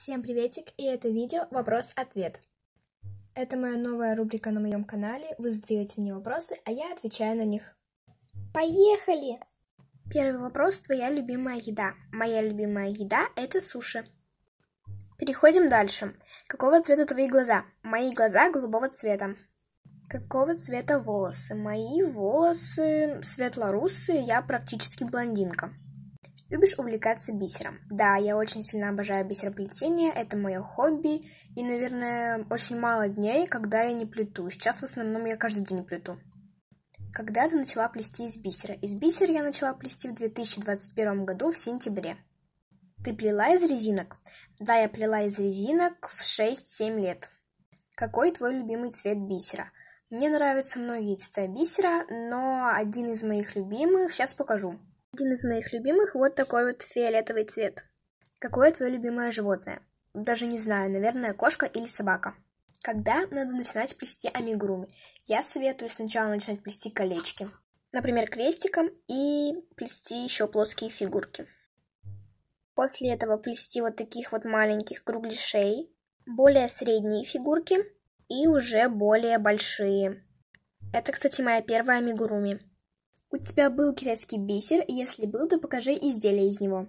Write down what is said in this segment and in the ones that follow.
Всем приветик, и это видео «Вопрос-ответ». Это моя новая рубрика на моем канале, вы задаете мне вопросы, а я отвечаю на них. Поехали! Первый вопрос – твоя любимая еда. Моя любимая еда – это суши. Переходим дальше. Какого цвета твои глаза? Мои глаза голубого цвета. Какого цвета волосы? Мои волосы светло-русые. я практически блондинка. Любишь увлекаться бисером? Да, я очень сильно обожаю бисероплетение, это мое хобби, и, наверное, очень мало дней, когда я не плету. Сейчас в основном я каждый день плету. когда ты начала плести из бисера. Из бисера я начала плести в 2021 году в сентябре. Ты плела из резинок? Да, я плела из резинок в 6-7 лет. Какой твой любимый цвет бисера? Мне нравятся многие цвета бисера, но один из моих любимых сейчас покажу. Один из моих любимых вот такой вот фиолетовый цвет. Какое твое любимое животное? Даже не знаю, наверное, кошка или собака. Когда надо начинать плести амигуруми? Я советую сначала начинать плести колечки. Например, крестиком и плести еще плоские фигурки. После этого плести вот таких вот маленьких круглишей, более средние фигурки и уже более большие. Это, кстати, моя первая амигуруми. У тебя был китайский бисер? Если был, то покажи изделия из него.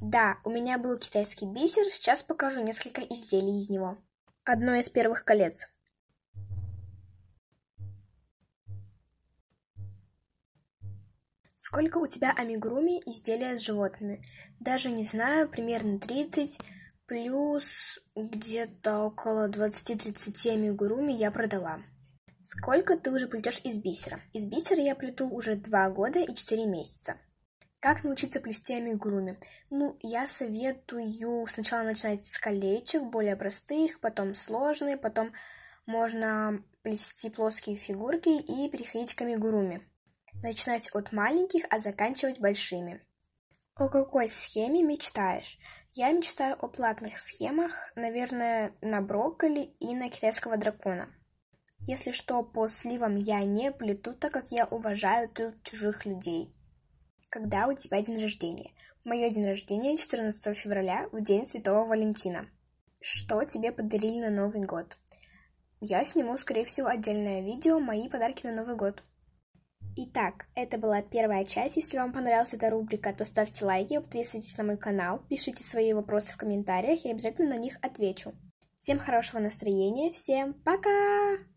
Да, у меня был китайский бисер, сейчас покажу несколько изделий из него. Одно из первых колец. Сколько у тебя амигуруми изделия с животными? Даже не знаю, примерно 30, плюс где-то около 20-30 амигуруми я продала. Сколько ты уже плетешь из бисера? Из бисера я плету уже два года и четыре месяца. Как научиться плести амигуруми? Ну, я советую сначала начинать с колечек, более простых, потом сложные, потом можно плести плоские фигурки и переходить к амигуруми. Начинать от маленьких, а заканчивать большими. О какой схеме мечтаешь? Я мечтаю о платных схемах, наверное, на брокколи и на китайского дракона. Если что, по сливам я не плету, так как я уважаю тут чужих людей. Когда у тебя день рождения? Мое день рождения 14 февраля, в день Святого Валентина. Что тебе подарили на Новый год? Я сниму, скорее всего, отдельное видео «Мои подарки на Новый год». Итак, это была первая часть. Если вам понравилась эта рубрика, то ставьте лайки, подписывайтесь на мой канал, пишите свои вопросы в комментариях, я обязательно на них отвечу. Всем хорошего настроения, всем пока!